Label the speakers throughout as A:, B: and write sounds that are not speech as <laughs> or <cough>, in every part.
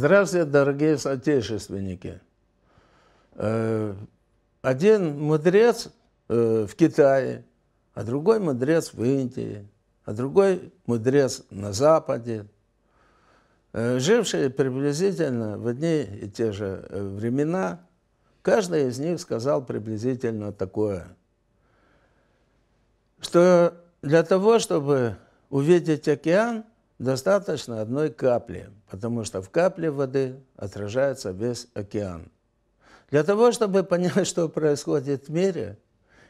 A: Здравствуйте, дорогие соотечественники! Э, один мудрец э, в Китае, а другой мудрец в Индии, а другой мудрец на Западе, э, жившие приблизительно в одни и те же времена, каждый из них сказал приблизительно такое, что для того, чтобы увидеть океан, Достаточно одной капли, потому что в капле воды отражается весь океан. Для того, чтобы <laughs> понять, что происходит в мире,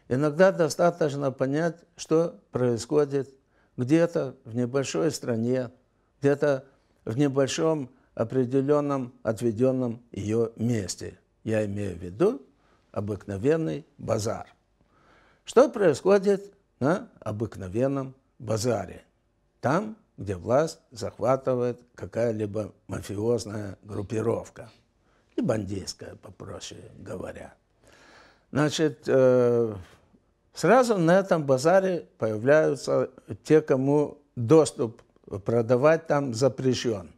A: иногда достаточно понять, что происходит где-то в небольшой стране, где-то в небольшом определенном отведенном ее месте. Я имею в виду обыкновенный базар. Что происходит на обыкновенном базаре? Там где власть захватывает какая-либо мафиозная группировка, и бандитская, попроще говоря. Значит, э, сразу на этом базаре появляются те, кому доступ продавать там запрещен.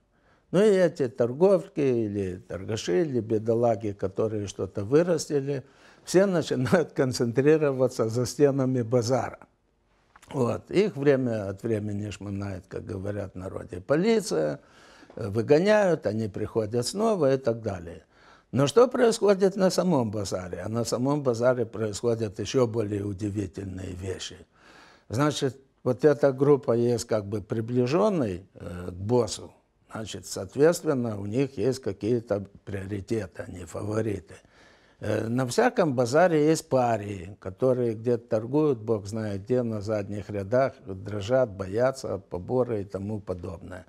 A: Ну и эти торговки или торгаши, или бедолаги, которые что-то вырастили, все начинают концентрироваться за стенами базара. Вот. Их время от времени шмынает, как говорят в народе, полиция, э, выгоняют, они приходят снова и так далее. Но что происходит на самом базаре? А на самом базаре происходят еще более удивительные вещи. Значит, вот эта группа есть как бы приближенной э, к боссу, значит, соответственно, у них есть какие-то приоритеты, они а фавориты – Э, на всяком базаре есть парии, которые где-то торгуют, бог знает где, на задних рядах, дрожат, боятся поборы и тому подобное.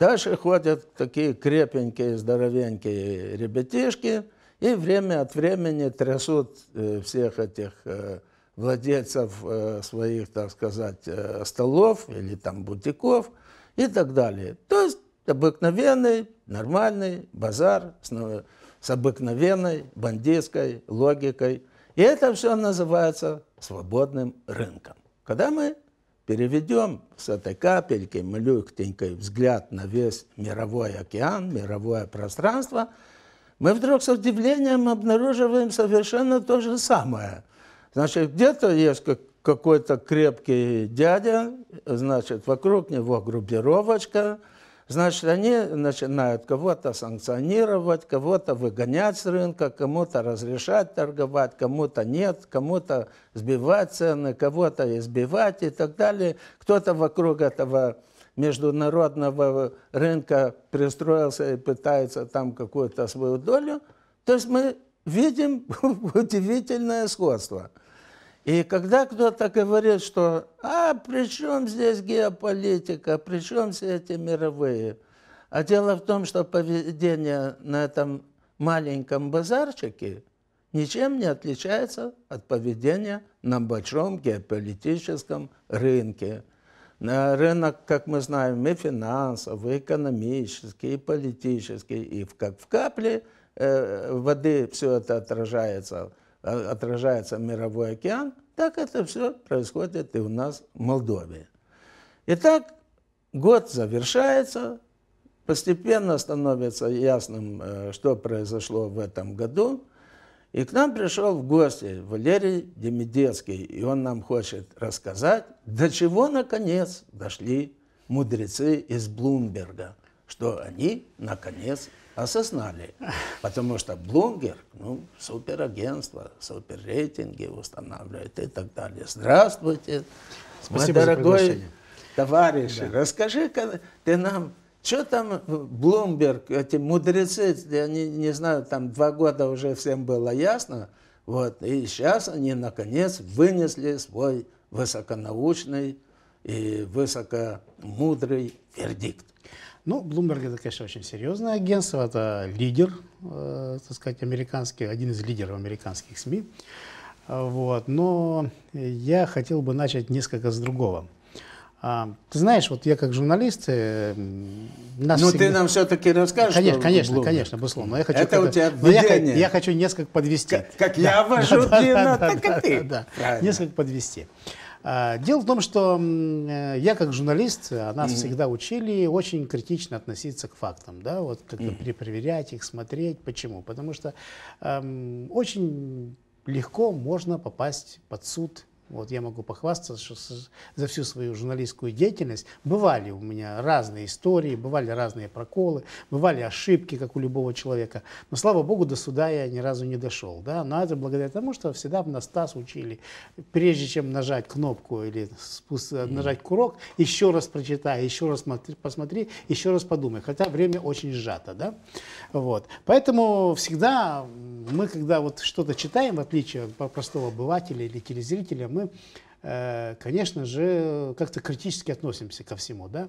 A: Дальше ходят такие крепенькие, здоровенькие ребятишки и время от времени трясут э, всех этих э, владельцев своих, так сказать, столов или там бутиков и так далее. То есть обыкновенный, нормальный базар с с обыкновенной бандитской логикой. И это все называется свободным рынком. Когда мы переведем с этой капельки малюктенькой взгляд на весь мировой океан, мировое пространство, мы вдруг с удивлением обнаруживаем совершенно то же самое. Значит, где-то есть какой-то крепкий дядя, значит, вокруг него группировочка – Значит, они начинают кого-то санкционировать, кого-то выгонять с рынка, кому-то разрешать торговать, кому-то нет, кому-то сбивать цены, кого-то избивать и так далее. Кто-то вокруг этого международного рынка пристроился и пытается там какую-то свою долю. То есть мы видим <laughs> удивительное сходство – и когда кто-то говорит, что «А при чем здесь геополитика, при чем все эти мировые?» А дело в том, что поведение на этом маленьком базарчике ничем не отличается от поведения на большом геополитическом рынке. На рынок, как мы знаем, и финансовый, и экономический, и политический, и как в капле э, воды все это отражается – а, отражается мировой океан, так это все происходит и у нас в Молдове. Итак, год завершается, постепенно становится ясным, э, что произошло в этом году. И к нам пришел в гости Валерий Демидецкий, и он нам хочет рассказать, до чего наконец дошли мудрецы из Блумберга, что они наконец осознали. Потому что блогер, ну, суперагентство, суперрейтинги устанавливает и так далее. Здравствуйте, Спасибо мой дорогой товарищ, да. расскажи-ка ты нам, что там э, Блумберг, эти мудрецы, они, не знаю, там два года уже всем было ясно, вот, и сейчас они, наконец, вынесли свой высоконаучный и высокомудрый вердикт. Ну, Bloomberg это, конечно, очень серьезное агентство,
B: это лидер, э, так сказать, американский, один из лидеров американских СМИ. Вот. Но я хотел бы начать несколько с другого. А, ты знаешь, вот я как журналист... Э, нас Но ну, всегда... ты нам все-таки
A: расскажешь. Конечно, конечно, Bloomberg. конечно,
B: безусловно. Я хочу это у тебя Но я, я хочу несколько подвести. Как,
A: как да. я вожу <laughs> да, длинно, да, так да, и ты. Да, да. Несколько
B: подвести. Да. А, дело в том, что э, я как журналист, э, нас mm-hmm. всегда учили очень критично относиться к фактам, да, вот как-то mm-hmm. перепроверять их, смотреть. Почему? Потому что эм, очень легко можно попасть под суд вот я могу похвастаться, что за всю свою журналистскую деятельность бывали у меня разные истории, бывали разные проколы, бывали ошибки, как у любого человека. Но, слава богу, до суда я ни разу не дошел. Да? Но это благодаря тому, что всегда на Стас учили, прежде чем нажать кнопку или спуск, нажать курок, еще раз прочитай, еще раз посмотри, еще раз подумай. Хотя время очень сжато. Да? Вот. Поэтому всегда мы, когда вот что-то читаем, в отличие от простого обывателя или телезрителя, мы, э, конечно же, как-то критически относимся ко всему, да.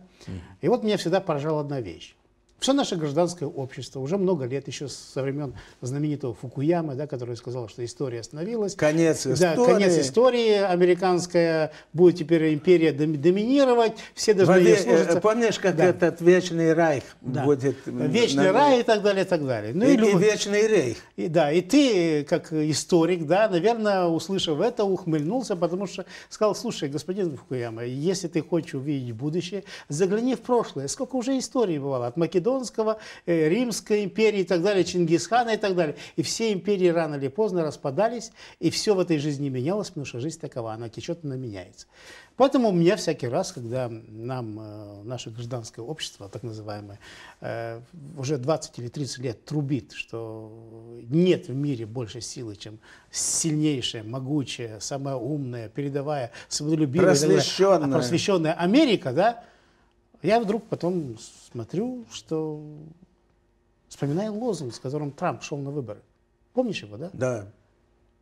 B: И вот меня всегда поражала одна вещь. Все наше гражданское общество уже много лет, еще со времен знаменитого Фукуямы, да, который сказал, что история остановилась. Конец истории. Да, конец истории. Американская будет теперь империя доминировать, все должны Вове, ее служиться. Э, помнишь, как да. этот Вечный Райх
A: да. будет? Вечный на... Рай
B: и так далее, и так далее. Ну, и, и, люб... и Вечный Рейх. И, да, и ты, как историк, да, наверное, услышав это, ухмыльнулся, потому что сказал, слушай, господин Фукуяма, если ты хочешь увидеть будущее, загляни в прошлое. Сколько уже истории бывало от Македонии Македонского, э, Римской империи и так далее, Чингисхана и так далее. И все империи рано или поздно распадались, и все в этой жизни менялось, потому что жизнь такова, она течет, она меняется. Поэтому у меня всякий раз, когда нам э, наше гражданское общество, так называемое, э, уже 20 или 30 лет трубит, что нет в мире больше силы, чем сильнейшая, могучая, самая умная, передовая, свободолюбивая, а просвещенная. просвещенная Америка, да, я вдруг потом смотрю, что вспоминаю лозунг, с которым Трамп шел на выборы. Помнишь его, да? Да.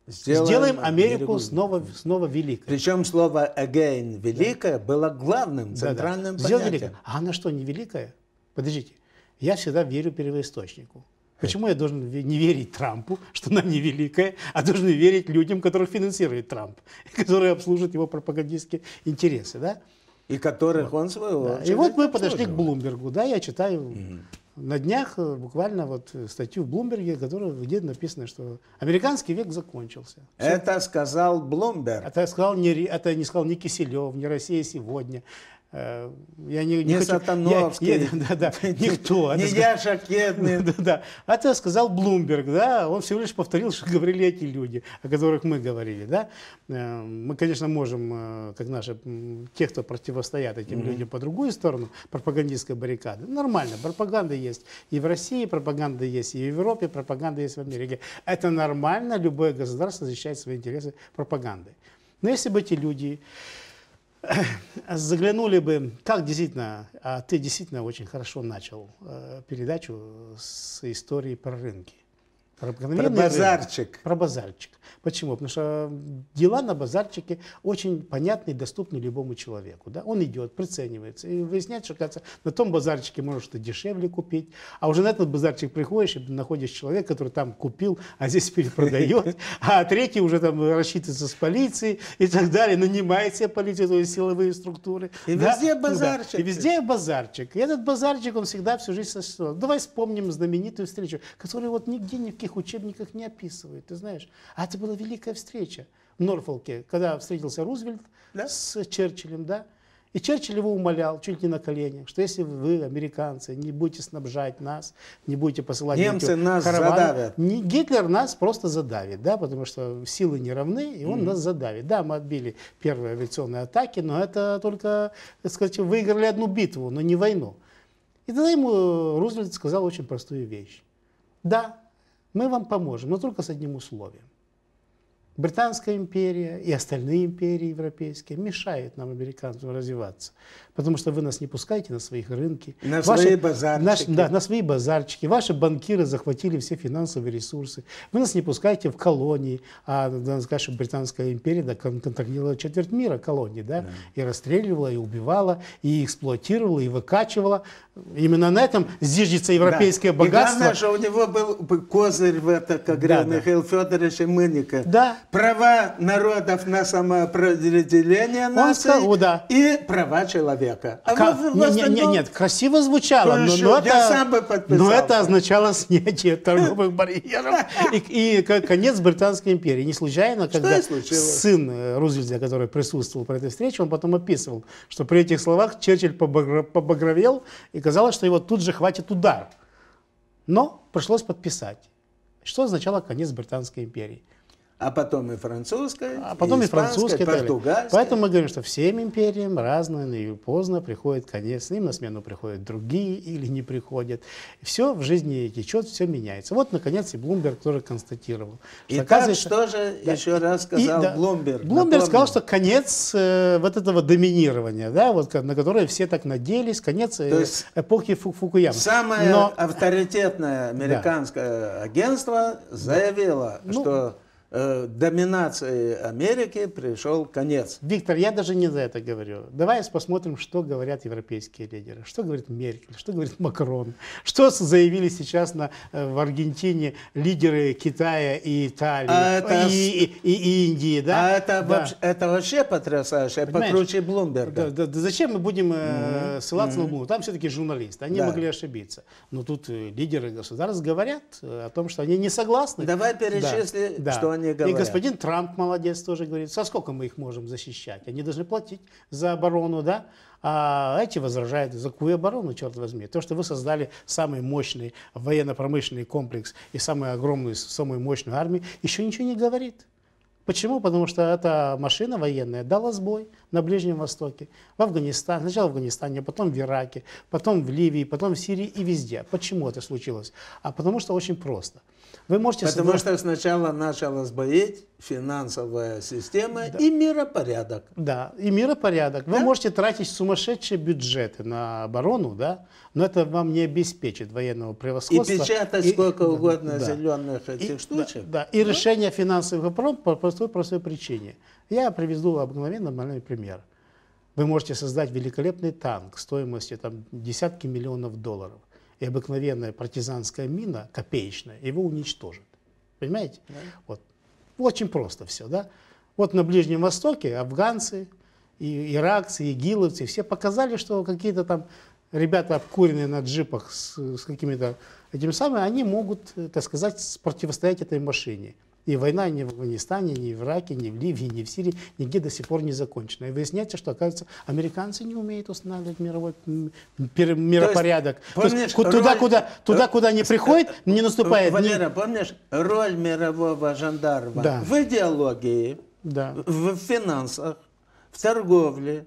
A: Сделаем, Сделаем Америку, снова, снова великой. Причем слово again великое да. было главным, центральным да, да. понятием. Великое.
B: А она что, не великая? Подождите. Я всегда верю первоисточнику. Почему я должен не верить Трампу, что она не великая, а должен верить людям, которых финансирует Трамп, <laughs> которые обслуживают его пропагандистские интересы, да?
A: И которых вот. он своего. Да. И вот
B: мы подошли к Блумбергу, да, я читаю угу. на днях э, буквально вот э, статью в Блумберге, которая, где написано, что американский век закончился. Все это сказал Блумберг. Это сказал не, это не сказал не Киселев, не Россия сегодня. Э, я не, не, не хочу, я, я, да, да, <laughs> никто. Не я Шакедный. <laughs> Да, да. А это сказал Блумберг, да, он всего лишь повторил, что говорили эти люди, о которых мы говорили, да. Э, мы, конечно, можем, э, как наши, те, кто противостоят этим mm людям по другую сторону, пропагандистской баррикады, нормально, пропаганда есть и в России, пропаганда есть и в Европе, пропаганда есть в Америке. Это нормально, любое государство защищает свои интересы пропагандой. Но если бы эти люди заглянули бы, как действительно, а ты действительно очень хорошо начал э, передачу с истории про рынки. Про, про базарчик. Рынок, про базарчик. Почему? Потому что дела на базарчике очень понятны и доступны любому человеку. Да? Он идет, приценивается и выясняет, что кажется, на том базарчике можешь что то дешевле купить, а уже на этот базарчик приходишь и находишь человека, который там купил, а здесь перепродает, а третий уже там рассчитывается с полицией и так далее, нанимает себе полицию, то есть силовые структуры. И да? везде ну базарчик. да. И везде базарчик. И этот базарчик, он всегда всю жизнь существовал. Давай вспомним знаменитую встречу, которую вот нигде, не в таких учебниках не описывают, ты знаешь. А это была великая встреча в Норфолке, когда встретился Рузвельт да? с Черчиллем, да. И Черчилль его умолял чуть не на коленях, что если вы, американцы, не будете снабжать нас, не будете посылать... Немцы нас караваны, задавят. Не, Гитлер нас просто задавит, да, потому что силы не равны, и он mm. нас задавит. Да, мы отбили первые авиационные атаки, но это только, так сказать, выиграли одну битву, но не войну. И тогда ему Рузвельт сказал очень простую вещь. Да, мы вам поможем, но только с одним условием. Британская империя и остальные империи европейские мешают нам, американцам, развиваться. Потому что вы нас не пускаете на своих рынки. На ваши, свои базарчики. Наш, да, на свои базарчики. Ваши банкиры захватили все финансовые ресурсы. Вы нас не пускаете в колонии. А, надо Британская империя да, контролировала четверть мира колонии. Да? Да. И расстреливала, и убивала, и эксплуатировала, и выкачивала. Именно на этом зиждется европейское да. богатство. И главное, что
A: у него был козырь в это, как да, говорил да. Михаил Федорович Мыника. Да права народов на самоопределение нации сказал, да. и права человека. А как? Вы, не, не, не, ну, нет,
B: красиво звучало, но, но, это, сам бы но это означало снятие торговых барьеров и, и конец Британской империи. Не случайно, когда сын э, Рузвельта, который присутствовал при этой встрече, он потом описывал, что при этих словах Черчилль побагровел и казалось, что его тут же хватит удар. Но пришлось подписать, что означало конец Британской империи
A: а потом и французская, а потом и, и французская, португальская. Поэтому
B: мы говорим, что всем империям разно и поздно приходит конец, им на смену приходят другие или не приходят. Все в жизни течет, все меняется. Вот, наконец, и Блумберг тоже констатировал. И так, что же
A: да, еще раз сказал и, да, Блумберг? Блумберг сказал, что
B: конец э, вот этого доминирования, да, вот, на которое все так надеялись, конец э, эпохи Фу Фукуяма. Самое Но...
A: авторитетное американское да. агентство заявило, да. Ну, что... Э, доминации Америки пришел конец. Виктор, я даже не за это говорю. Давай посмотрим, что
B: говорят европейские лидеры, что говорит Меркель, что говорит Макрон, что заявили сейчас на, э, в Аргентине лидеры Китая и Италии, а это, и, и, и
A: Индии. Да? А это, да. Вообще, это вообще потрясающе, Понимаешь? покруче Блумберга. Да, да, да, зачем мы будем э, ссылаться mm-hmm. на
B: Блумберга? Там все-таки журналисты, они да. могли ошибиться. Но тут э, лидеры государств говорят о том, что они не согласны. Давай перечисли, да, что да основании говорят. И господин Трамп молодец тоже говорит, со сколько мы их можем защищать? Они должны платить за оборону, да? А эти возражают, за какую оборону, черт возьми? То, что вы создали самый мощный военно-промышленный комплекс и самую огромную, самую мощную армию, еще ничего не говорит. Почему? Потому что эта машина военная дала сбой на Ближнем Востоке, в Афганистане, сначала в Афганистане, а потом в Ираке, потом в Ливии, потом в Сирии и везде. Почему это случилось? А потому что очень просто. Вы можете Потому создать...
A: что сначала начала сбоить финансовая система да. и миропорядок.
B: Да, и миропорядок. Да? Вы можете тратить сумасшедшие бюджеты на оборону, да, но это вам не обеспечит военного превосходства. И печатать и, сколько и, угодно да,
A: зеленых этих и, штучек. Да, да. и да?
B: решение финансовых проблем по простой, простой причине – я привезу обыкновенно банальный пример. Вы можете создать великолепный танк стоимостью там, десятки миллионов долларов, и обыкновенная партизанская мина, копеечная, его уничтожит. Понимаете? Да. Вот. Очень просто все. Да? Вот на Ближнем Востоке афганцы, и иракцы, игиловцы, все показали, что какие-то там ребята, обкуренные на джипах с, с какими-то этим самым, они могут, э, так сказать, противостоять этой машине. И война ни в Афганистане, ни в Ираке, ни в Ливии, ни в Сирии нигде до сих пор не закончена. И выясняется, что, оказывается, американцы не умеют устанавливать мировой миропорядок. То есть, То есть, роль... туда, куда, э, туда, куда не э, приходит, не наступает. Валера, ни...
A: помнишь, роль мирового жандарма да. в идеологии, да. в финансах, в торговле,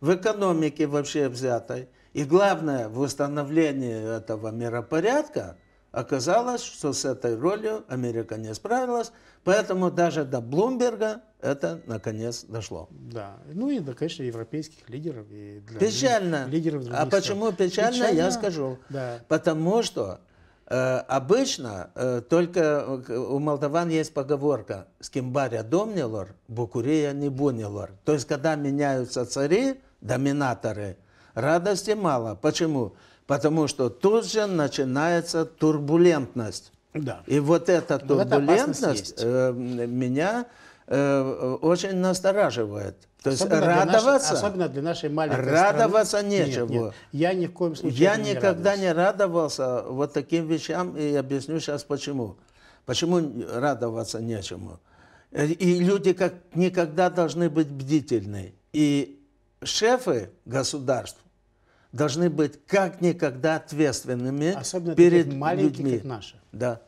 A: в экономике вообще взятой, и главное, в установлении этого миропорядка Оказалось, что с этой ролью Америка не справилась, поэтому даже до Блумберга это наконец дошло. Да,
B: ну и, да, конечно, европейских лидеров. И для печально.
A: Лидеров а стран. почему печально, печально, я скажу. Да. Потому что э, обычно э, только у молдаван есть поговорка «С кем баря домнилор, букурия не бунилор». То есть, когда меняются цари, доминаторы, радости мало. Почему? Потому что тут же начинается турбулентность. Да. И вот эта турбулентность э, меня э, очень настораживает. То особенно есть радоваться... Для нашей, особенно
B: для нашей маленькой Радоваться страны. нечего. Нет, нет. Я ни в коем случае Я не никогда
A: радуюсь. не радовался вот таким вещам, и объясню сейчас почему. Почему радоваться нечему? Э, и люди как никогда должны быть бдительны. И шефы государств должны быть как никогда ответственными Особенно перед маленькими, людьми. как наши. Да.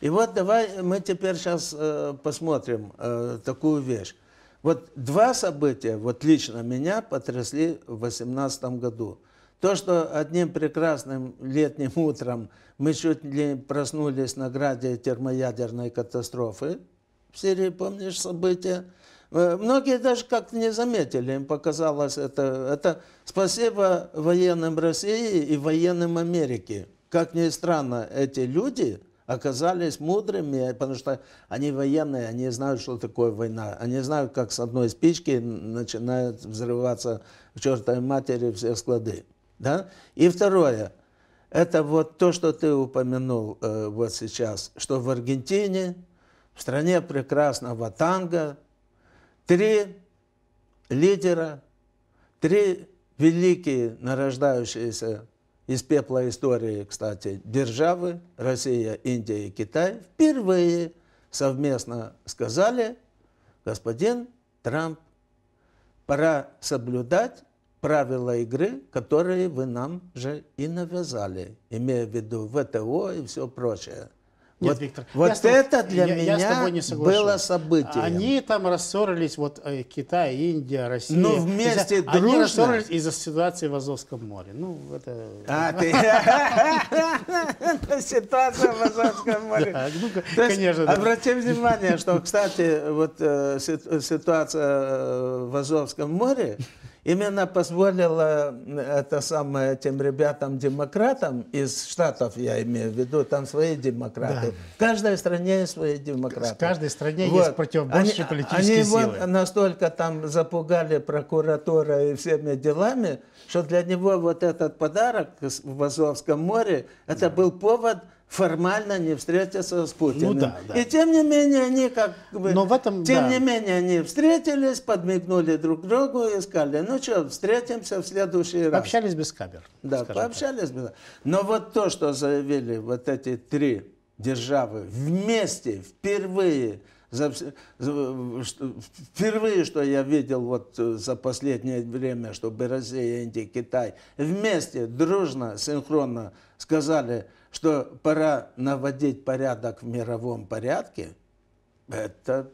A: И вот давай мы теперь сейчас э, посмотрим э, такую вещь. Вот два события, вот лично меня потрясли в 2018 году. То, что одним прекрасным летним утром мы чуть ли проснулись на граде термоядерной катастрофы в Сирии, помнишь события? Э, многие даже как-то не заметили, им показалось это. Это спасибо военным России и военным Америки. Как ни странно, эти люди оказались мудрыми, потому что они военные, они знают, что такое война. Они знают, как с одной спички начинают взрываться к чертовой матери все склады. Да? И второе, это вот то, что ты упомянул э, вот сейчас, что в Аргентине, в стране прекрасного танго, Три лидера, три великие нарождающиеся из пепла истории, кстати, державы, Россия, Индия и Китай, впервые совместно сказали, господин Трамп, пора соблюдать правила игры, которые вы нам же и навязали, имея в виду ВТО и все прочее. Нет, вот, Виктор, вот тобой, это для я, меня я с тобой не было событие. Они
B: там рассорились, вот э, Китай, Индия, Россия. Ну вместе из-за, дружно. Они рассорились из-за ситуации в Азовском море. Ну это. А ты.
A: <laughs> Ситуация в Азовском море. Конечно. Обратим внимание, что, кстати, вот э, ситуация э, в Азовском море именно позволила это самое тем ребятам демократам из штатов, я имею в виду, там свои демократы. Да. В каждой стране есть свои демократы. В каждой стране вот. есть противоборствующие а, политические они силы. Они настолько там запугали прокуратура и всеми делами, что для него вот этот подарок в Азовском море это да. был повод формально не встретиться с Путиным. Ну, да, да. И тем не менее они как бы, Но в этом, тем да. не менее они встретились, подмигнули друг другу и сказали, ну что, встретимся в следующий раз. Общались без камер. Да, пообщались без. Но вот то, что заявили вот эти три державы вместе впервые за, впервые, что я видел вот за последнее время, чтобы Россия, Индия, Китай вместе, дружно, синхронно сказали – что пора наводить порядок в мировом порядке, это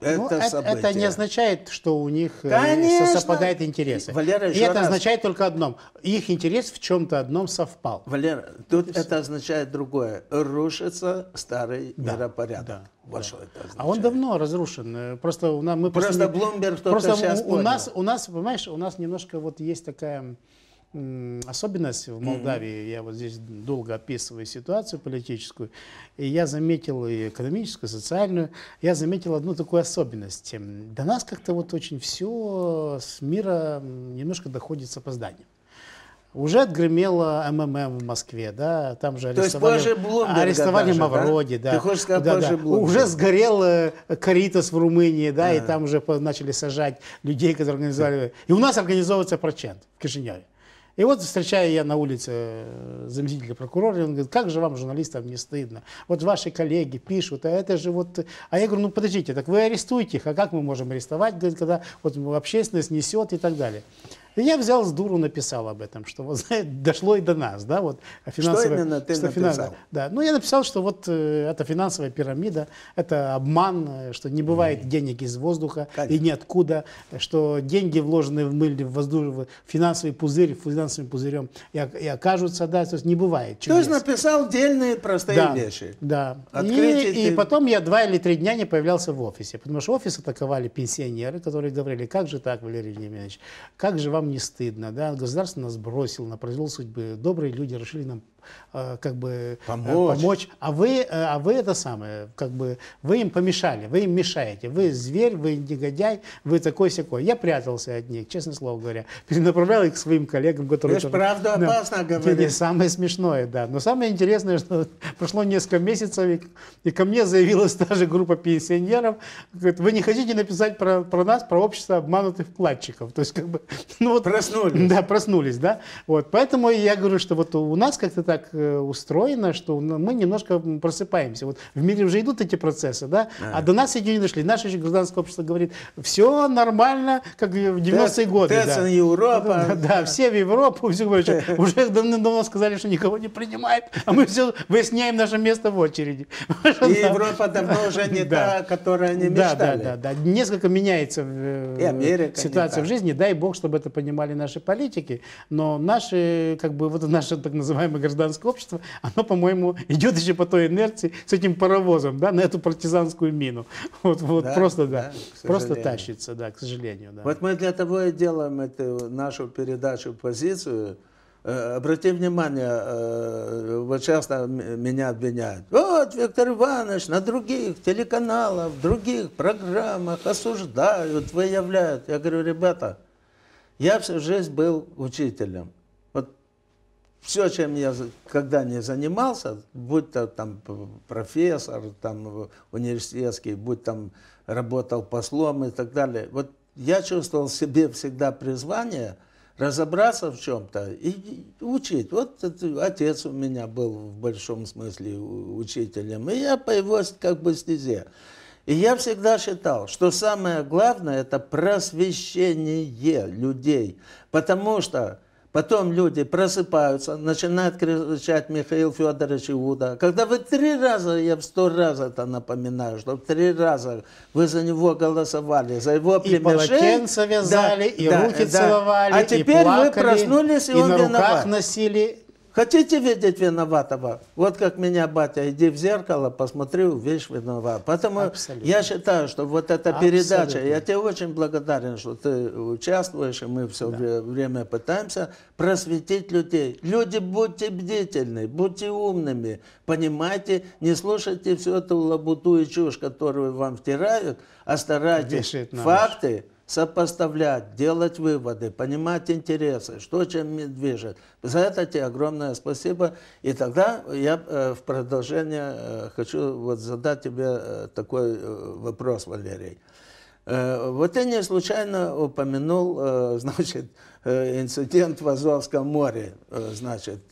A: это, ну, это, не
B: означает, что у них э, Конечно. совпадают
A: интересы. Валера, и это раз... означает
B: только одном. Их интерес в чем-то одном совпал.
A: Валера, тут это, это означает другое. Рушится старый да, миропорядок. Да, вот да.
B: А он давно разрушен. Э, просто у нас мы просто, просто не... Блумберг только просто сейчас у, у нас у нас понимаешь у нас немножко вот есть такая особенность в Молдавии, я вот здесь долго описываю ситуацию политическую, и я заметил и экономическую, и социальную, я заметил одну такую особенность. Эм, до нас как-то вот очень все с мира немножко доходит с опозданием. Уже отгремело МММ в Москве, да, там же арестовали, То есть арестовали даже, Мавроди, да? да. Ты хочешь сказать, да, да. Уже сгорел э, Каритас в Румынии, да, а. и там уже начали сажать людей, которые организовали. И у нас организовывается прочент в Кишиневе. И вот встречаю я на улице э, заместителя прокурора, и он говорит, как же вам, журналистам, не стыдно? Вот ваши коллеги пишут, а это же вот... А я говорю, ну подождите, так вы арестуйте их, а как мы можем арестовать, говорит, когда вот общественность несет и так далее. И я взял с дуру, написал об этом, что вот, <laughs> знаете, дошло и до нас, да, вот. А финансовая, что именно ты что написал? да, ну я написал, что вот э, это финансовая пирамида, это обман, э, что не бывает mm. денег из воздуха Конечно. и ниоткуда, что деньги, вложенные в мыль, в воздух, в финансовый пузырь, в финансовым пузырем и, и окажутся, да, то есть не бывает чудес. То
A: есть написал дельные простые
B: да, вещи. Да, Открытие и, ты... и потом я два или три дня не появлялся в офисе, потому что офис атаковали пенсионеры, которые говорили, как же так, Валерий Емельянович, как же вам вам не стыдно, да, государство нас бросило на произвол судьбы, добрые люди решили нам Э, как бы э, помочь. помочь. А вы, э, а вы это самое, как бы вы им помешали, вы им мешаете. Вы зверь, вы негодяй, вы такой секой. Я прятался от них, честно слово говоря. <laughs> Перенаправлял их к своим коллегам, которые... Это правда там, опасно говорить. говорить. Не, самое смешное, да. Но самое интересное, что <laughs> прошло несколько месяцев, и, и ко мне заявилась <laughs> та же группа пенсионеров. Говорит, вы не хотите написать про, про нас, про общество обманутых вкладчиков. То есть как бы... Ну, вот, проснулись. Да, проснулись, да. Вот, поэтому я говорю, что вот у нас как-то так так э, устроено, что мы немножко просыпаемся. Вот в мире уже идут эти процессы, да, а, а до нас еще не дошли. Наше еще гражданское общество говорит, все нормально, как в 90-е годы. Тесс, да. Европа. Да, да, да, все в Европу, все прочее. <laughs> Уже давно сказали, что никого не принимают. а мы все выясняем наше место в очереди.
A: И Европа давно уже не <laughs> та, которая не мечтали. Да, да, да.
B: Несколько меняется э, ситуация в жизни. Дай бог, чтобы это понимали наши политики, но наши, как бы, вот наша так называемая гражданская гражданское общество, оно, по-моему, идет еще по той инерции с этим паровозом, да, на эту партизанскую мину. Вот, вот да, просто, да, да просто тащится,
A: да, к сожалению. Да. Вот мы для того и делаем эту нашу передачу, позицию, э, Обрати внимание, э, вот часто меня обвиняют. Вот Виктор Иванович на других телеканалах, в других программах осуждают, выявляют. Я говорю, ребята, я всю жизнь был учителем все, чем я когда не занимался, будь то там профессор, там э, университетский, будь там работал послом и так далее, вот я чувствовал себе всегда призвание разобраться в чем-то и учить. Вот отец у меня был в большом смысле учителем, и я по его как бы стезе. И я всегда считал, что самое главное – это просвещение людей, потому что Потом люди просыпаются, начинают кричать Михаил Федорович Иуда. Когда вы три раза, я в сто раз это напоминаю, что три раза вы за него голосовали, за его племешей. И полотенце вязали, да, и да, руки да. целовали, А теперь и плакали, вы проснулись, и, и он на руках виноват. носили Хотите видеть виноватого? Вот как меня батя, иди в зеркало, посмотри, увидишь виноват. Поэтому Абсолютно. я считаю, что вот эта Абсолютно. передача, я тебе очень благодарен, что ты участвуешь, и мы все да. время пытаемся просветить людей. Люди, будьте бдительны, будьте умными, понимайте, не слушайте всю эту лабуту и чушь, которую вам втирают, а старайтесь факты сопоставлять, делать выводы, понимать интересы, что чем движет. За это тебе огромное спасибо. И тогда я э, в продолжение э, хочу вот задать тебе э, такой вопрос, Валерий. Вот я не случайно упомянул, <laughs> значит, инцидент в Азовском море, значит,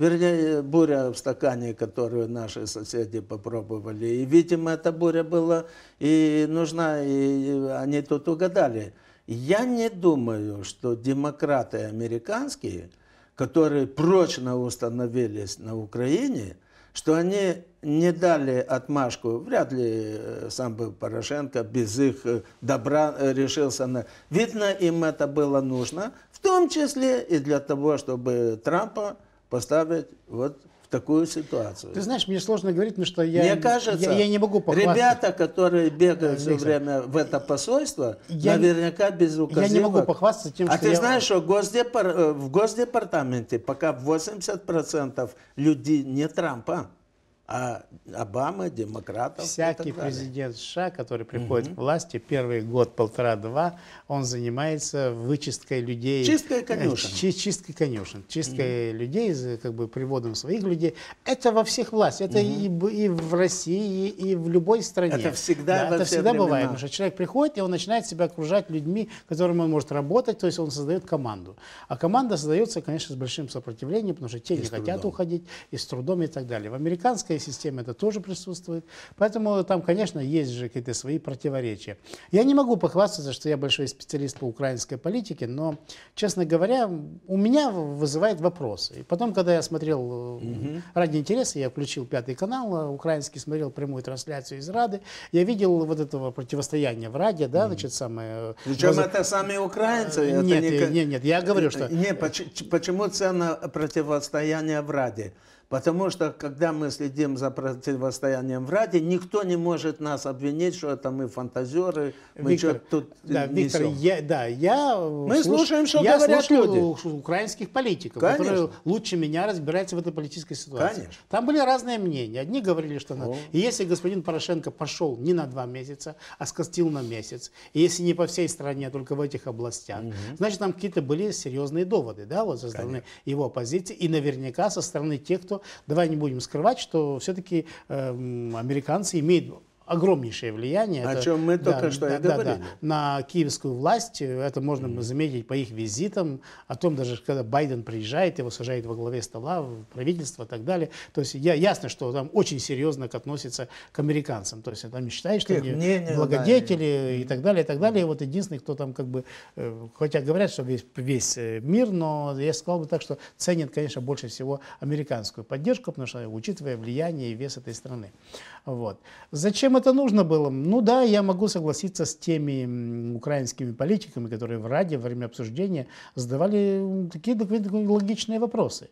A: вернее, буря в стакане, которую наши соседи попробовали. И, видимо, эта буря была и нужна, и они тут угадали. Я не думаю, что демократы американские, которые прочно установились на Украине, что они не дали отмашку, вряд ли э, сам бы Порошенко без их э, добра э, решился на... Видно, им это было нужно, в том числе и для того, чтобы Трампа поставить вот в такую ситуацию. Ты знаешь,
B: мне сложно говорить, потому что я, мне кажется, я, я не могу похвастаться. Ребята,
A: которые бегают Александр, все время в это посольство, я, наверняка без указывок. Я не могу похвастаться тем, а что А ты я... знаешь, что госдепар... Э, в Госдепартаменте пока 80% людей не Трампа а Обама, демократов. Всякий президент
B: США, который приходит угу. к власти, первый год, полтора-два, он занимается вычисткой людей. Чисткой э, конюшен. Чи чисткой конюшен. Чисткой угу. людей, как бы приводом своих людей. Это во всех властях. Это угу. и, и в России, и в любой стране. Это всегда да, Это всегда бывает. Потому что человек приходит, и он начинает себя окружать людьми, которыми он может работать, то есть он создает команду. А команда создается, конечно, с большим сопротивлением, потому что те и не хотят трудом. уходить, и с трудом и так далее. В американской системе это тоже присутствует. Поэтому там, конечно, есть же какие-то свои противоречия. Я не могу похвастаться, что я большой специалист по украинской политике, но, честно говоря, у меня вызывает вопросы. И потом, когда я смотрел угу. ради интереса, я включил пятый канал, э, украинский смотрел прямую трансляцию из Рады, я видел вот этого противостояния в Раде, да, угу. значит, самое... Э, Причем воз... это
A: сами украинцы? Нет, это не... нет, нет, я говорю, что... Нет, почему цена противостояния в Раде? Потому что, когда мы следим за противостоянием в Раде, никто не может нас обвинить, что это мы фантазеры, мы Виктор, что тут да, несем. Виктор, я,
B: да, я э, мы слуш... слушаем, что я говорят слушаю люди. украинских политиков, Конечно. которые лучше меня разбираются в этой политической ситуации. Конечно. Там были разные мнения. Одни говорили, что надо... И если господин Порошенко пошел не на два месяца, а скостил на месяц, и если не по всей стране, а только в этих областях, угу. значит, там какие-то были серьезные доводы, да, вот со стороны Конечно. его оппозиции и наверняка со стороны тех, кто давай не будем скрывать, что все-таки эм, американцы имеют огромнейшее влияние. О это, чем мы да, что да, и говорили. Да, на киевскую власть, э, это можно mm. заметить по их визитам, о том даже, когда Байден приезжает, его сажает во главе стола, в правительство и так далее. То есть я, ясно, что там очень серьезно относятся к американцам. То есть там считают, что они мнения, благодетели да, и так далее, и так далее. И вот единственный, кто там как бы, э, хотя говорят, что весь, весь э, мир, но я сказал бы так, что ценят, конечно, больше всего американскую поддержку, потому что учитывая влияние и вес этой страны. Вот. Зачем это нужно было? Ну да, я могу согласиться с теми украинскими политиками, которые в Раде во время обсуждения задавали такие логичные вопросы.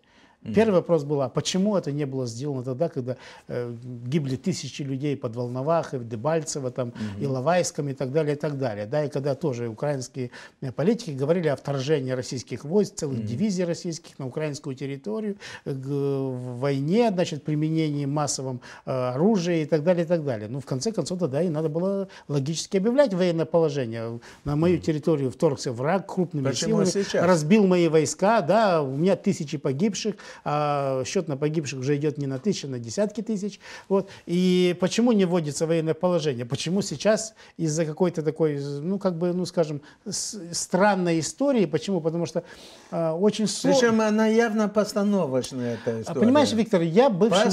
B: Первый вопрос был, а почему это не было сделано тогда, когда э, гибли тысячи людей под Волновах, и в Дебальцево, там, mm-hmm. Иловайском и так далее, и так далее. Да, и когда тоже украинские э, политики говорили о вторжении российских войск, целых mm дивизий российских на украинскую территорию, э, в войне, значит, применении массовым э, оружия и так далее, и так далее. Ну, в конце концов, тогда и надо было логически объявлять военное положение. На мою mm территорию вторгся враг крупными почему силами, сейчас? разбил мои войска, да, у меня тысячи погибших, а счет на погибших уже идет не на тысячи, а на десятки тысяч. Вот. И почему не вводится военное положение? Почему сейчас из-за какой-то такой, ну, как бы, ну, скажем, странной истории? Почему? Потому что э, очень сложно... Причем
A: она явно постановочная, эта а, история. Понимаешь,
B: Виктор, я бывший,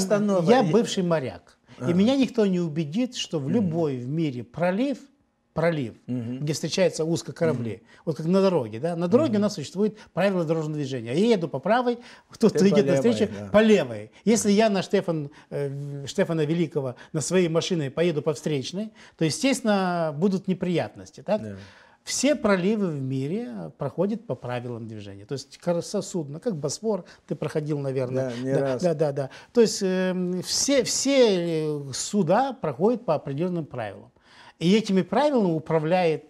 B: я бывший моряк. И меня никто не убедит, что в любой в мире пролив – пролив, угу. где встречаются узко корабли. Угу. Вот как на дороге, да? На дороге угу. у нас существует правило дорожного движения. Я еду по правой, кто-то идет навстречу да. по левой. Если я на Штефан, э, Штефана Великого на своей машине поеду по встречной, то, естественно, будут неприятности, так? Да. Все проливы в мире проходят по правилам движения. То есть судно, как Босфор, ты проходил, наверное. Да, не да, раз. да, да, да. То есть э, все, все э, суда проходят по определенным правилам. И этими правилами управляет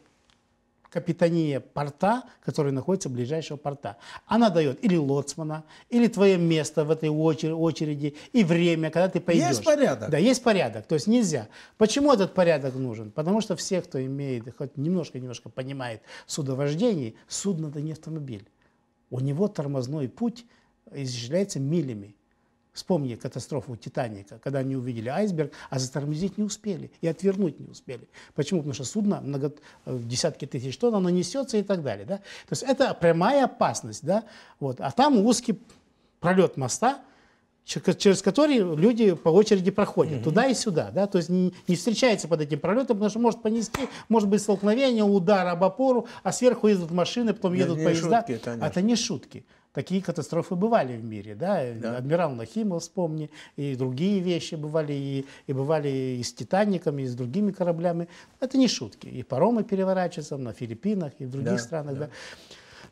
B: капитания порта, который находится ближайшего порта. Она дает или лоцмана, или твое место в этой очереди, и время, когда ты пойдешь. Есть порядок. Да, есть порядок. То есть нельзя. Почему этот порядок нужен? Потому что все, кто имеет, хоть немножко-немножко понимает судовождение, судно – это не автомобиль. У него тормозной путь исчисляется милями. Вспомни катастрофу Титаника, когда они увидели айсберг, а затормозить не успели и отвернуть не успели. Почему? Потому что судно много, э, десятки тысяч тонн, оно несется и так далее. Да? То есть это прямая опасность. Да? Вот. А там узкий пролет моста – через который люди по очереди проходят туда и сюда, да, то есть не, встречается под этим пролетом, потому что может понести, может быть столкновение, удар об опору, а сверху едут машины, потом едут это не поезда. Шутки, это, не шутки. Такие катастрофы бывали в мире, да, да. адмирал Нахимов, вспомни, и другие вещи бывали, и, и бывали и с Титаником, и с другими кораблями. Это не шутки. И паромы переворачиваются на Филиппинах, и в других да, странах, да. да.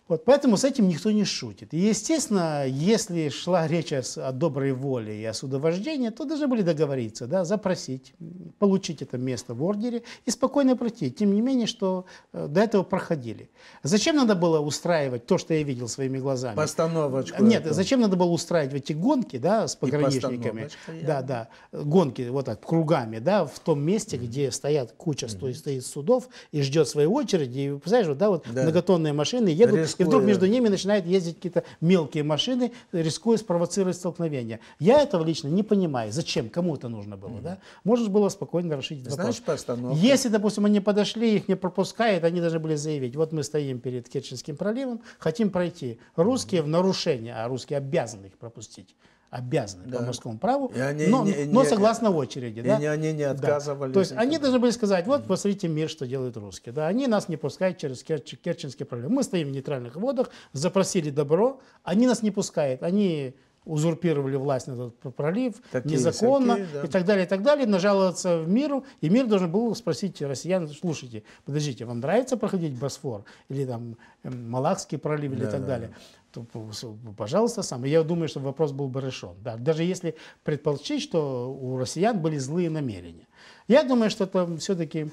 B: Вот, поэтому с этим никто не шутит. И, естественно, если шла речь о, о доброй воле и о судовождении, то должны были договориться, да, запросить, получить это место в ордере и спокойно пройти. Тем не менее, что э, до этого проходили. Зачем надо было устраивать то, что я видел своими глазами?
A: Постановочку. Нет, эту. зачем
B: надо было устраивать эти гонки да, с пограничниками? Да, да, гонки вот так, кругами, да, в том месте, mm -hmm. где стоят куча, mm -hmm. стоит, стоит судов и ждет своей очереди. И, представляешь, вот, да, вот да. многотонные машины едут рискуя... И вдруг между ними начинают ездить какие-то мелкие машины, рискуя спровоцировать столкновение. Я этого лично не понимаю. Зачем? Кому это нужно было? Mm-hmm. Да? Можно было спокойно решить этот Знаешь, вопрос. Постановка? Если, допустим, они подошли, их не пропускают, они должны были заявить, вот мы стоим перед Керченским проливом, хотим пройти. Русские mm-hmm. в нарушение, а русские обязаны их пропустить обязаны да. по морскому праву, они, но, не, но не, согласно очереди. И да? не, они не отказывались. Да. То есть они должны были сказать, вот посмотрите мир, что делают русские. Да? Они нас не пускают через Керч, Керченский пролив. Мы стоим в нейтральных водах, запросили добро, они нас не пускают. Они узурпировали власть на этот пролив, такие, незаконно такие, да. и так далее, и так далее, нажаловаться в миру, и мир должен был спросить россиян, слушайте, подождите, вам нравится проходить Босфор, или там эм, Малахский пролив, да, или так далее. Да то, пожалуйста, сам. я думаю, что вопрос был бы решен. Да, даже если предположить, что у россиян были злые намерения. Я думаю, что это все-таки...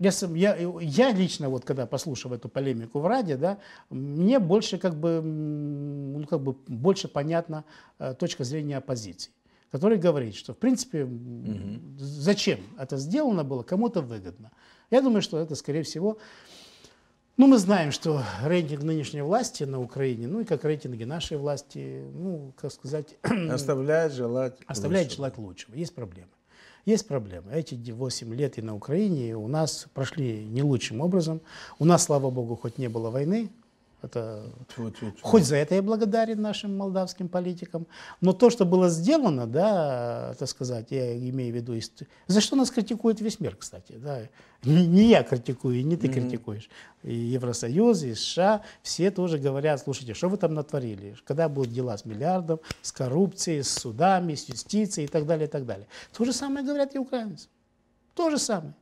B: Я, я, я лично, вот когда послушал эту полемику в Раде, да, мне больше как бы, ну, как бы больше понятна э, точка зрения оппозиции, которая говорит, что в принципе угу. зачем это сделано было, кому-то выгодно. Я думаю, что это скорее всего ну, мы знаем, что рейтинг нынешней власти на Украине, ну и как рейтинги нашей власти, ну, как сказать... <clears throat> Оставляет
A: желать Оставляет лучшего.
B: желать лучшего. Есть проблемы. Есть проблемы. Эти 8 лет и на Украине у нас прошли не лучшим образом. У нас, слава богу, хоть не было войны, это... Тьфу, тьфу, тьфу. Хоть за это я благодарен нашим молдавским политикам. Но то, что было сделано, да, так сказать, я имею в виду, за что нас критикует весь мир, кстати. Да. Не, не я критикую, не ты mm-hmm. критикуешь. И Евросоюз, и США, все тоже говорят, слушайте, что вы там натворили? Когда будут дела с миллиардом, с коррупцией, с судами, с юстицией и так далее, и так далее. То же самое говорят и украинцы. То же самое.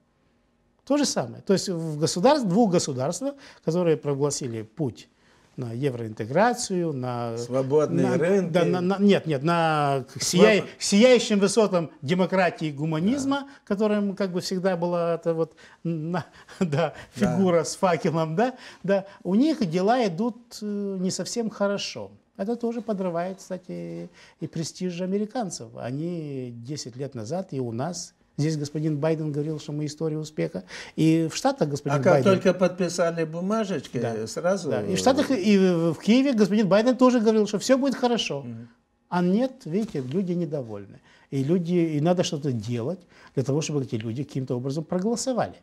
B: То же самое. То есть в государств, двух государствах, которые прогласили путь на евроинтеграцию, на... Свободные на, рынки. Да, на, на, нет, нет, на к сияющим высотам демократии и гуманизма, да. которым как бы всегда была эта вот на, <laughs> да, фигура да. с факелом, да, да, у них дела идут э, не совсем хорошо. Это тоже подрывает, кстати, и престиж американцев. Они 10 лет назад и у нас Здесь господин Байден говорил, что мы история успеха. И в Штатах
A: господин Байден... А как Байден... только подписали бумажечки, да. сразу... Да. И в Штатах, и
B: в Киеве господин Байден тоже говорил, что все будет хорошо. Угу. А нет, видите, люди недовольны. И, люди, и надо что-то делать для того, чтобы эти люди каким-то образом проголосовали.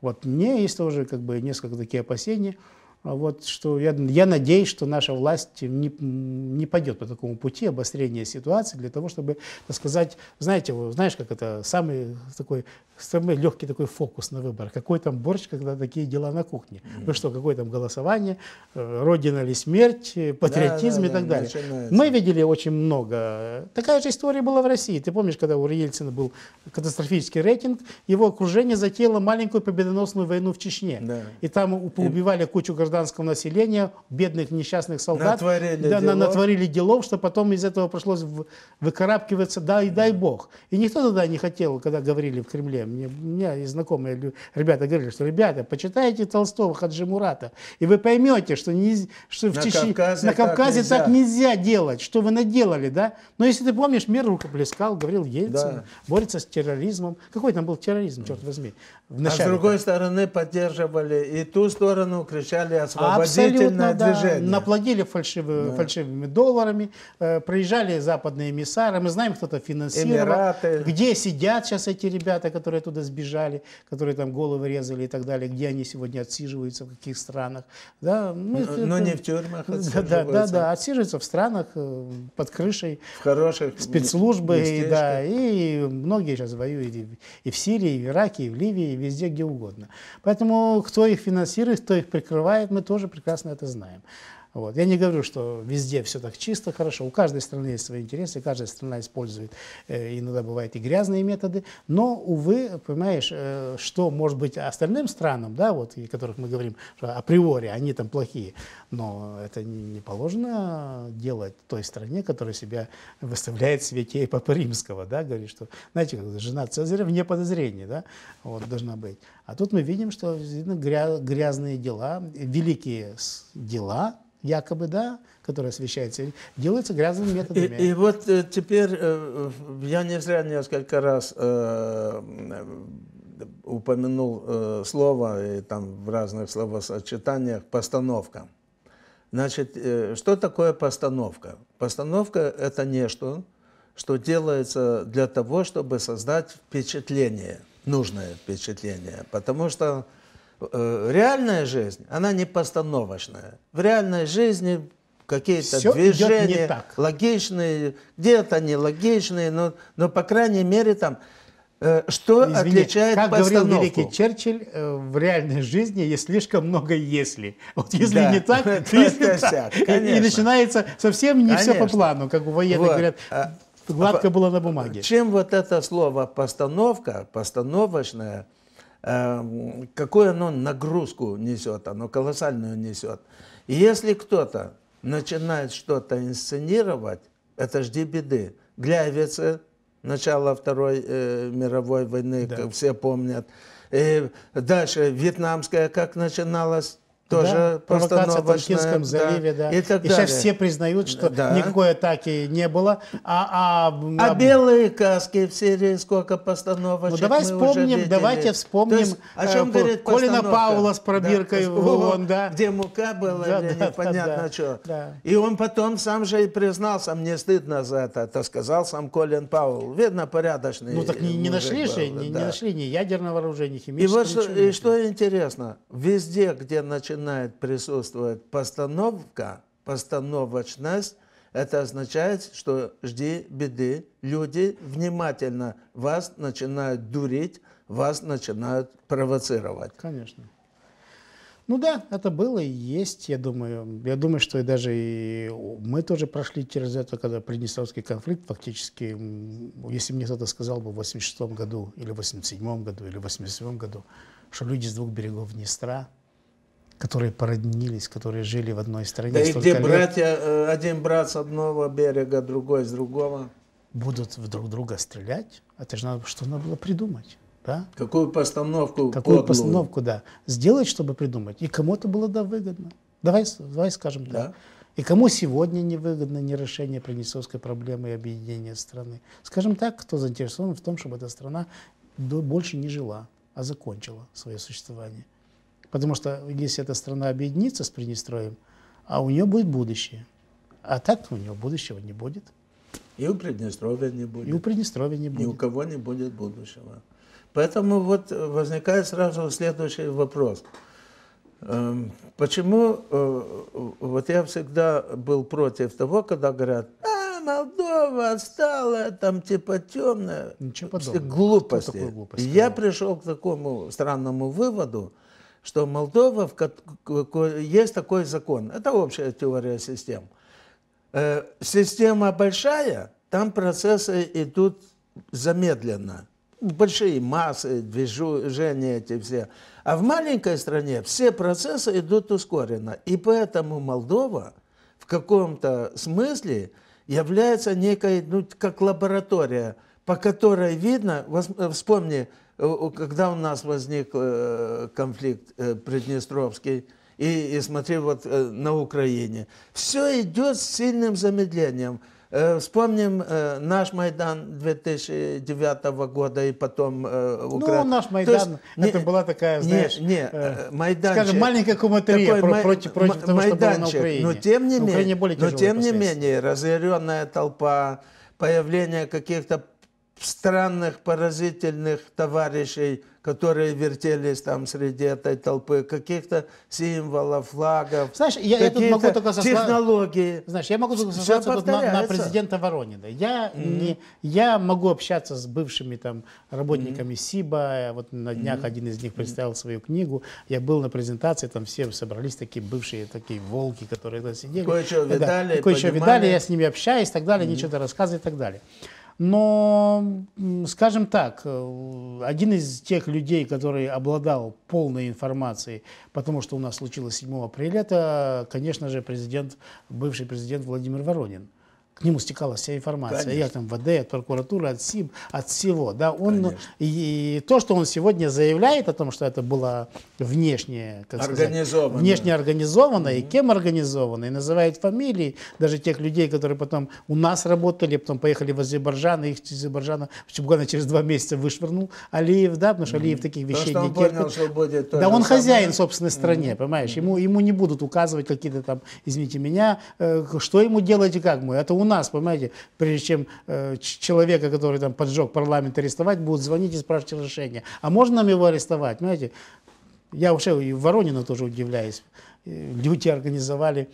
B: Вот мне есть тоже как бы несколько такие опасения, а вот что я, я надеюсь, что наша власть не, не пойдет по такому пути обострения ситуации для того, чтобы, сказать, знаете, знаешь, как это самый такой самый легкий такой фокус на выбор. Какой там борщ, когда такие дела на кухне? mm что, какое там голосование, э, родина или смерть, э, патриотизм да, да, и так да, далее. Начинается. Мы видели очень много. Такая же история была в России. Ты помнишь, когда у Ельцина был катастрофический рейтинг, его окружение затеяло маленькую победоносную войну в Чечне. Да. И там убивали кучу гражданского населения, бедных несчастных солдат. Натворили, да, делов. натворили делов, что потом из этого пришлось выкарабкиваться, да, и дай бог. И никто тогда не хотел, когда говорили в Кремле, мне, мне знакомые ребята говорили, что ребята, почитайте Толстого, Хаджи Мурата, и вы поймете, что, не, что на в Кавказе, на Кавказе так нельзя. так нельзя делать, что вы наделали, да. Но если ты помнишь, мир рукоплескал,
A: говорил Ельцин, да. борется с терроризмом. Какой там был терроризм, черт возьми. А с другой стороны поддерживали и ту сторону, кричали сделали освободительное Абсолютно, движение. Да.
B: Наплодили фальшивы, да. фальшивыми долларами, э, приезжали западные эмиссары, мы знаем, кто-то финансировал. Эмираты. Где сидят сейчас эти ребята, которые туда сбежали, которые там головы резали и так далее, где они сегодня отсиживаются, в каких странах. Да, мы, ну, но, ну, это, но ну, не в тюрьмах <laughs> да, да, да, отсиживаются в странах э, под крышей.
A: В хороших <laughs> спецслужбы, и, да,
B: и многие сейчас воюют и, и в Сирии, и в Ираке, и в Ливии, и везде, где угодно. Поэтому кто их финансирует, кто их прикрывает, мы тоже прекрасно это знаем. Вот. Я не говорю, что везде все так чисто, хорошо. У каждой страны есть свои интересы, каждая страна использует, э, иногда бывает и грязные методы. Но, увы, понимаешь, э, что может быть остальным странам, да, вот, о которых мы говорим, что априори они там плохие, но это не положено делать той стране, которая себя выставляет в свете и Папы Римского, да, говорит, что, знаете, жена Цезаря вне подозрения, да, вот, должна быть. А тут мы видим, что грязные дела, великие дела, якобы, да, которая освещается, делается грязными методами. И, и вот
A: э, теперь э, я не зря несколько раз э, э упомянул слово, и там в разных словосочетаниях, постановка. Значит, что такое постановка? Постановка – это нечто, что делается для того, чтобы создать впечатление, нужное впечатление. Потому что Э, реальная жизнь, она не постановочная. В реальной жизни какие-то Все движения логичные, где-то нелогичные, но, но по крайней мере там э, что Извини, отличает как постановку? говорил великий Черчилль,
B: э, в реальной жизни есть слишком много «если». Вот если да, не так, <laughs> то если так. И начинается совсем не конечно. все по плану, как у военных вот. говорят.
A: А, гладко а, было на бумаге. Чем вот это слово «постановка», «постановочная», Эм, какую оно нагрузку несет, оно колоссальную несет. И если кто-то начинает что-то инсценировать, это жди беды. Глявица, э, начало Второй э, мировой войны, да. как все помнят. И дальше вьетнамская, как начиналась, тоже да, провокация в Танкинском заливе, да. И, так и сейчас все
B: признают, что да. никакой атаки не было. А, а, а белые
A: каски в Сирии сколько постановок. ну, давай мы вспомним, уже Давайте вспомним То есть, о э, чем э, говорит Колина Паула с пробиркой да, в ООН, да. Где мука была, да, или да, непонятно да, что. Да. И он потом сам же и признался, мне стыдно за это. Это сказал сам Колин Паул. Видно, порядочный Ну так не, не нашли был, же, да. не, не нашли
B: ни ядерного оружия, ни химического. И вот что, и
A: что интересно, везде, где начинается начинает присутствовать постановка, постановочность, это означает, что жди беды. Люди внимательно вас начинают дурить, вас начинают провоцировать. Конечно.
B: Ну да, это было и есть, я думаю. Я думаю, что и даже и мы тоже прошли через это, когда Приднестровский конфликт фактически, если мне кто-то сказал бы в 86 году, или в 87 году, или в 87 году, что люди с двух берегов Днестра которые породнились, которые жили в одной стране. Да и где лет, братья,
A: э, один брат с одного берега, другой с другого. Будут в друг
B: друга стрелять, а это же надо, что надо было придумать. Да?
A: Какую постановку?
B: Какую подлую. постановку, да. Сделать, чтобы придумать. И кому это было да, выгодно. Давай, давай скажем да. да. И кому сегодня невыгодно не решение принесовской проблемы и объединение страны. Скажем так, кто заинтересован в том, чтобы эта страна больше не жила, а закончила свое существование. Потому что если эта страна объединится с Приднестровьем, а у нее будет
A: будущее. А так у нее будущего не будет. И у Приднестровья не будет. И у Приднестровья не будет. Ни у кого не будет будущего. Поэтому вот возникает сразу следующий вопрос. Эм, почему, э, вот я всегда был против того, когда говорят, а, Молдова отстала, там типа темная. Ничего подобного. Глупости. глупости. Я пришел к такому странному выводу, что Молдова, есть такой закон, это общая теория систем. Э, система большая, там процессы идут замедленно. Большие массы, движения эти все. А в маленькой стране все процессы идут ускоренно. И поэтому Молдова в каком-то смысле является некой, ну, как лаборатория, по которой видно, вспомни, Э, когда у нас возник э, конфликт э, Приднестровский, и, и смотри, вот на Украине. Все идет с сильным замедлением. Вспомним наш Майдан 2009 года и потом Украина. Ну, наш Майдан, есть, это не, была такая, знаешь, не, не, майданчик, скажем, маленькая куматерия май, против, против того, что было на Украине. Но тем не, менее, но тем не менее, разъяренная толпа, появление каких-то странных, поразительных товарищей, которые вертелись там среди этой толпы, каких-то символов, флагов, Знаешь, я, я тут могу только сослаться, технологии. Знаешь, я могу только сослаться тут на, на президента Воронина. Я, mm-hmm. не,
B: я могу общаться с бывшими там работниками mm-hmm. СИБа, вот на днях mm-hmm. один из них представил mm-hmm. свою книгу, я был на презентации, там все собрались такие бывшие такие волки, которые там сидели. Кое-что видали, да, Кое-что видали, я с ними общаюсь и так далее, mm-hmm. они что-то рассказывают и так далее. Но, скажем так, э, один из тех людей, который обладал полной информацией, потому что у нас случилось 7 апреля, это, конечно же, президент, бывший президент Владимир Воронин к нему стекалась вся информация, Конечно. и от МВД, от прокуратуры, от СИБ, от всего. Да, он, ну, и, и то, что он сегодня заявляет о том, что это было внешне, как организовано. Сказать, внешне организовано, mm-hmm. и кем организовано, и называет фамилии даже тех людей, которые потом у нас работали, потом поехали в Азербайджан, и их из Азербайджана в через два месяца вышвырнул Алиев, да, потому что mm-hmm. Алиев таких вещей Потому не что он терпит. Понял, что будет да он самое. хозяин собственной стране, mm-hmm. понимаешь, ему, ему не будут указывать какие-то там, извините меня, э, что ему делать и как мы, это он нас, понимаете, прежде чем э, человека, который там поджег парламент арестовать, будут звонить и спрашивать разрешение. А можно нам его арестовать, понимаете? Я вообще и в Воронина тоже удивляюсь. Э, люди организовали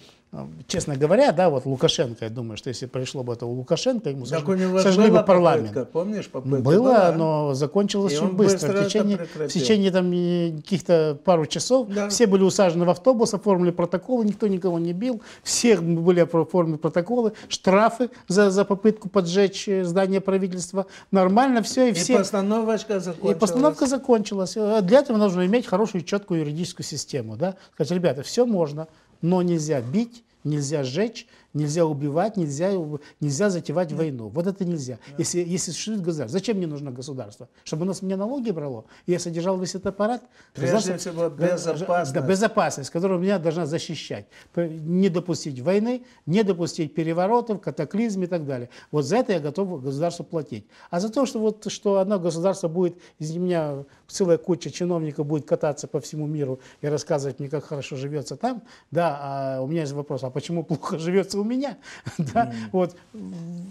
B: Честно говоря, да, вот Лукашенко, я думаю, что если пришло бы это у Лукашенко, ему так у сожгли бы парламент.
A: Попытка, помнишь, попытка Было, была, но
B: закончилось очень быстро. быстро. В течение, в течение там э, каких-то пару часов да. все были усажены в автобус, оформили протоколы, никто никого не бил, всех были оформлены протоколы, штрафы за, за попытку поджечь э, здание правительства. Нормально все и, и все. И
A: постановочка закончилась. И постановка
B: закончилась. Э, для этого нужно иметь хорошую четкую юридическую систему, да. Сказать, ребята, все можно, но нельзя бить, нельзя сжечь, Нельзя убивать, нельзя, нельзя затевать войну. Вот это нельзя. Если, если существует государство, зачем мне нужно государство? Чтобы у нас мне налоги брало? Я содержал весь этот аппарат? Прежде всего безопасность. Да, безопасность, которая меня должна защищать. Не допустить войны, не допустить переворотов, катаклизм и так далее. Вот за это я готов государству платить. А за то, что, вот, что одно государство будет, из меня целая куча чиновников будет кататься по всему миру и рассказывать мне, как хорошо живется там, да, а у меня есть вопрос, а почему плохо живется у меня. <laughs> Да? Mm. Вот.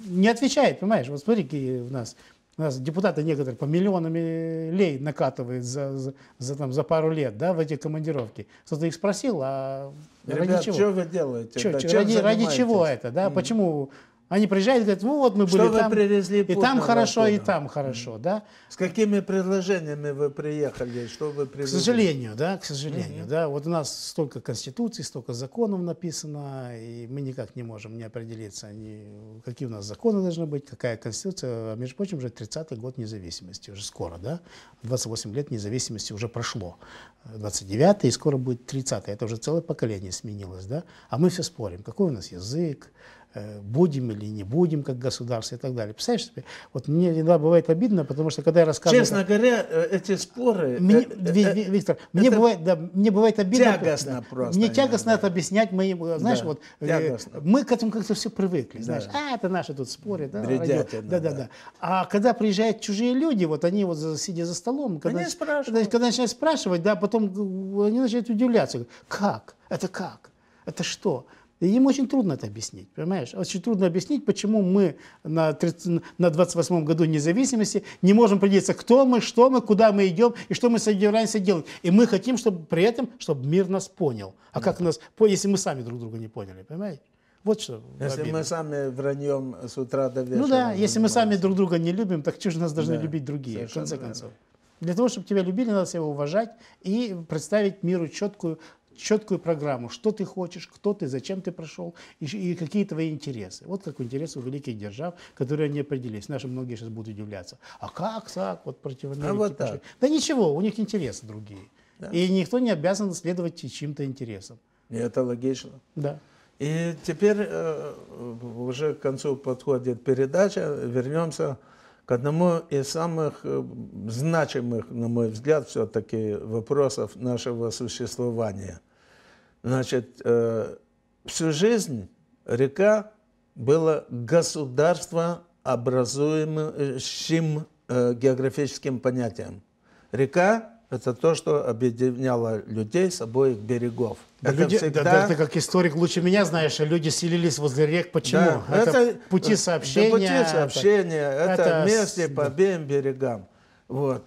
B: Не отвечает, понимаешь? Вот смотри, какие у нас у нас депутаты некоторые по миллионами лей накатывают за, за, за, там, за пару лет да, в эти командировки. Кто-то их спросил, а Ребят, ради чего? что вы делаете? Чё, да, чё, ради, ради чего это? Да? Mm. Почему они приезжают и говорят, ну вот мы Что были вы там, привезли и там хорошо, и там
A: хорошо, да. С какими предложениями вы приехали, что вы привезли? К сожалению,
B: да, к сожалению, mm-hmm. да. Вот у нас столько конституций, столько законов написано, и мы никак не можем не определиться, ни, какие у нас законы должны быть, какая конституция. А между прочим, уже 30-й год независимости, уже скоро, да. 28 лет независимости уже прошло. 29-й, и скоро будет 30-й. Это уже целое поколение сменилось, да. А мы все спорим, какой у нас язык, Э, будем или не будем как государство и так далее. Представляешь себе? Вот мне иногда бывает обидно, потому что когда я рассказываю... Честно
A: говоря, э, эти споры... Э, мне, это,
B: Виктор, это мне, бывает, да, мне бывает обидно... Тягостно да, просто. Мне тягостно да. это объяснять моим... Знаешь, да, вот тягостно. мы к этому как-то все привыкли. Да. Знаешь, а, это наши тут споры. Да, да, да, да, да. А когда приезжают чужие люди, вот они вот сидя за столом, когда, они спрашивают. когда начинают спрашивать, да, потом они начинают удивляться. Как? Это как? Это что? И им очень трудно это объяснить, понимаешь? Очень трудно объяснить, почему мы на, 30, на 28-м году независимости не можем определиться, кто мы, что мы, куда мы идем и что мы собираемся делать. И мы хотим, чтобы при этом, чтобы мир нас понял. А да. как нас, если мы сами друг друга не поняли, понимаете? Вот что. Если обидно. мы
A: сами враньем с утра до вечера. Ну да, если
B: мы сами друг друга не любим, так чего же нас должны да, любить
A: другие, в конце концов.
B: Для того, чтобы тебя любили, надо себя уважать и представить миру четкую четкую программу, что ты хочешь, кто ты, зачем ты прошел и, и какие твои интересы. Вот как интересы у великих держав, которые они определились. Наши многие сейчас будут удивляться. А как так? Вот против а вот так. Да ничего, у них интересы другие. Да. И никто не обязан следовать чьим-то интересам.
A: И это логично. Да. И теперь э, уже к концу подходит передача. Вернемся к одному из самых э, значимых, на мой взгляд, все-таки вопросов нашего существования. Значит, э, всю жизнь река была государство образуемым э, географическим понятием. Река это то, что объединяло людей с обоих берегов. Да, это люди, всегда... да, да,
B: ты как историк лучше меня знаешь, а люди селились возле рек. Почему? Да, это, это э, пути сообщения. Да, пути сообщения, это, это вместе по
A: обеим берегам. Вот.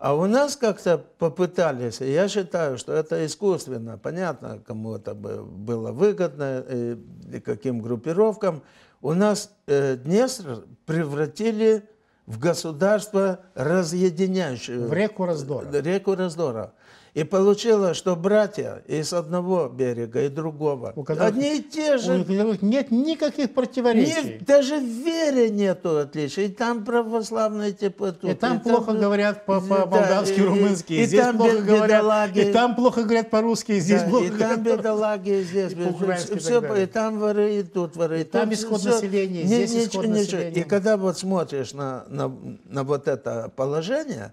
A: А у нас как-то попытались, я считаю, что это искусственно, понятно, кому это было выгодно и, и каким группировкам. У нас э, Днестр превратили в государство разъединяющее. В реку раздора. Реку раздора. И получилось, что братья из одного берега и другого, у которых, одни и те же. У которых нет никаких противоречий. Ни, даже в вере нету отличий. И там православные типа тут. И там и плохо там, говорят по-молдавски, да, румынски, и, и, и здесь там плохо говорят. и там плохо говорят по-русски, здесь да, плохо И там бедолаги, здесь. И, и, все, и там воры, и тут воры. И там, там исход все, населения, здесь ни, исход ничего, населения. И когда вот смотришь на, на, на вот это положение,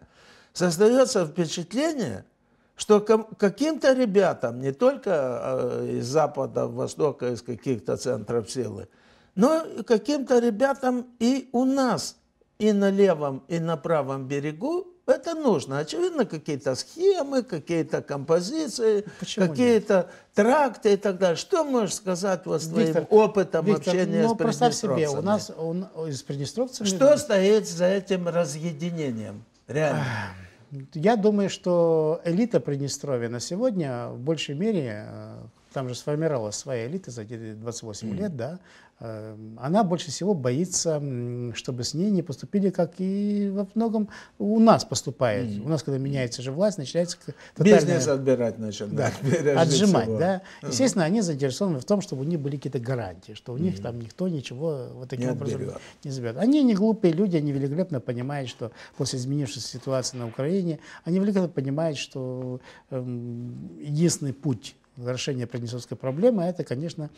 A: создается впечатление – что каким-то ребятам, не только э, из Запада, Востока, из каких-то центров силы, но каким-то ребятам и у нас, и на левом, и на правом берегу это нужно. Очевидно, какие-то схемы, какие-то композиции, ну, какие-то тракты и так далее. Что можешь сказать вот Виктор, твоим опытом Виктор, общения ну, с приднестровцами? себе, у нас он, с приднестровцами... Что стоит за этим разъединением? Реально.
B: Я думаю, что элита Приднестровья на сегодня в большей мере э, там же сформировалась своя элита за 28 mm-hmm. лет, да, эм, она больше всего боится, чтобы с ней не поступили, как и во многом у нас поступает. Mm-hmm. У нас, когда меняется же власть, начинается тотальная... Бизнес отбирать
A: начинает. Да, <laughs> отжимать, его. да. Естественно,
B: они заинтересованы в том, чтобы у них были какие-то гарантии, что у mm-hmm. них там никто ничего вот таким не образом отберет. не заберет. Они не глупые люди, они великолепно понимают, что после изменившейся ситуации на Украине, они великолепно понимают, что э, единственный путь решение приднестровской проблемы, это, конечно,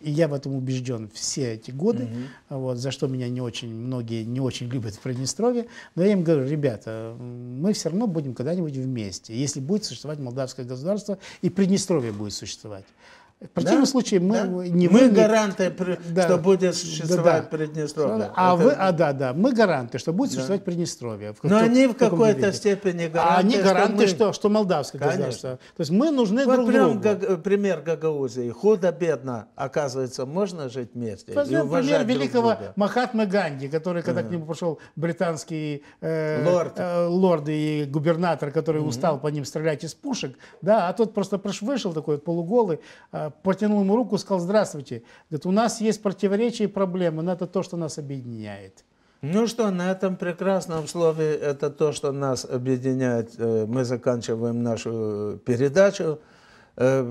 B: и я в этом убежден все эти годы, угу. вот, за что меня не очень, многие не очень любят в Приднестровье, но я им говорю, ребята, мы все равно будем когда-нибудь вместе, если будет существовать молдавское государство, и Приднестровье будет существовать. В противном да? случае мы да? не мы выгля... гаранты, да. что будет существовать да, да. Приднестровье. А Это... вы, а да, да, мы гаранты, что будет да. существовать Приднестровье. В, Но в, они в, в какой-то степени
A: а гаранты. А они гаранты, что, мы... что, что молдавское Конечно. государство. То есть мы нужны вот друг прям другу. Га- пример Гагаузии. Худо-бедно, оказывается, можно жить вместе. Возьмем пример друг великого друга.
B: Махатмы Ганди, который, когда mm. к нему пошел британский э, лорд. Э, лорд и губернатор, который mm-hmm. устал по ним стрелять из пушек, да, а тот просто вышел такой вот полуголый. А, протянул ему руку, сказал, здравствуйте. Говорит, у нас есть противоречия и проблемы, но это то, что нас объединяет.
A: Ну что, на этом прекрасном слове, это то, что нас объединяет. Э, мы заканчиваем нашу э, передачу. Э,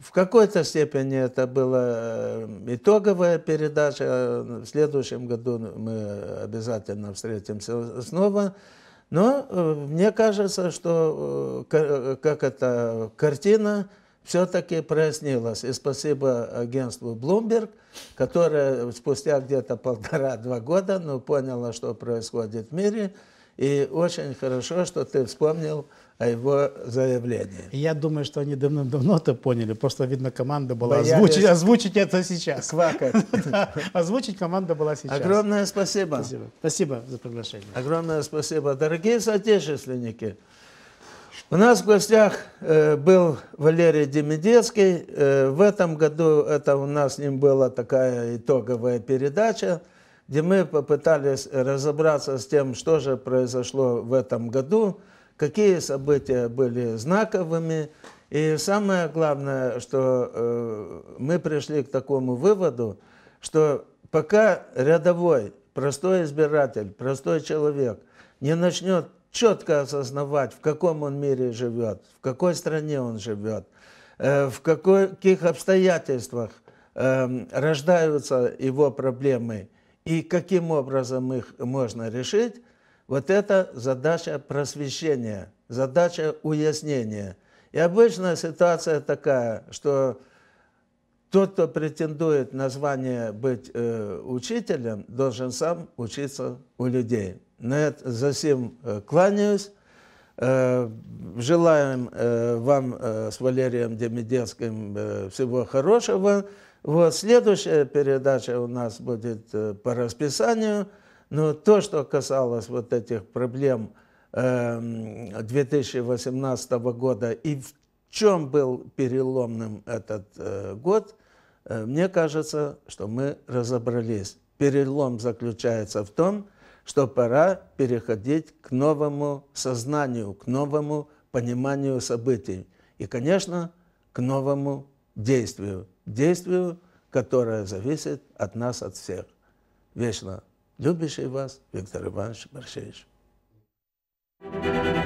A: в какой-то степени это была итоговая передача. В следующем году мы обязательно встретимся снова. Но мне кажется, что как эта картина все-таки прояснилось. И спасибо агентству Bloomberg, которое спустя где-то полтора-два года ну, поняло, что происходит в мире. И очень хорошо, что ты вспомнил о его заявлении. Я думаю, что они давно давно это поняли. Просто, видно, команда была Боялись... озвучить,
B: озвучить это сейчас. Квакать. <laughs> Озвучить команда была сейчас. Огромное
A: спасибо. Спасибо за приглашение. Огромное спасибо. Дорогие соотечественники, у нас в гостях э, был Валерий Демидецкий. Э, в этом году это у нас с ним была такая итоговая передача, где мы попытались разобраться с тем, что же произошло в этом году, какие события были знаковыми. И самое главное, что э, мы пришли к такому выводу, что пока рядовой, простой избиратель, простой человек не начнет четко осознавать, в каком он мире живет, в какой стране он живет, э, в каких обстоятельствах эм, рождаются его проблемы и каким образом их можно решить, вот это задача просвещения, задача уяснения. И обычная ситуация такая, что тот, кто претендует на звание быть э, учителем, должен сам учиться у людей. На это за всем э, кланяюсь. Э, желаем э, вам э, с Валерием Демидецким э, всего хорошего. Вот следующая передача у нас будет э, по расписанию. Но то, что касалось вот этих проблем э, эм, 2018 года и в чем был переломным этот э, год, э, мне кажется, что мы разобрались. Перелом заключается в том, что пора переходить к новому сознанию, к новому пониманию событий и, конечно, к новому действию. Действию, которое зависит от нас, от всех. Вечно любящий вас Виктор Иванович Борщевич. thank you